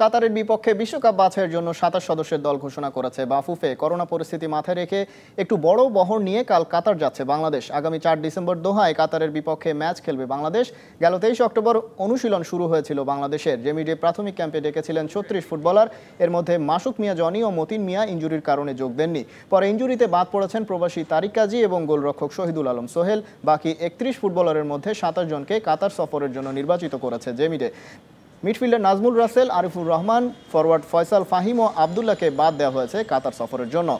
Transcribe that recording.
কাতারের বিপক্ষে বিশ্বকাপ বাছাইয়ের জন্য সাতাশ সদস্যের দল ঘোষণা করেছে বাফুফে করোনা পরিস্থিতি মাথায় রেখে একটু বড় বহর নিয়ে কাল কাতার যাচ্ছে বাংলাদেশ আগামী চার ডিসেম্বর দোহায় কাতারের বিপক্ষে ম্যাচ খেলবে বাংলাদেশ গেল তেইশ অক্টোবর অনুশীলন শুরু হয়েছিল বাংলাদেশের জেমিডে প্রাথমিক ক্যাম্পে ডেকেছিলেন ছত্রিশ ফুটবলার এর মধ্যে মাসুক মিয়া জনি ও মতিন মিয়া ইঞ্জুরির কারণে যোগ দেননি পরে ইঞ্জুরিতে বাদ পড়েছেন প্রবাসী তারিক কাজী এবং গোলরক্ষক শহীদুল আলম সোহেল বাকি একত্রিশ ফুটবলারের মধ্যে সাতাশ জনকে কাতার সফরের জন্য নির্বাচিত করেছে জেমিডে মিডফিল্ডার নাজমুল রাসেল আরিফুর রহমান ফরওয়ার্ড ফয়সাল ফাহিম ও আবদুল্লাহকে বাদ দেওয়া হয়েছে কাতার সফরের জন্য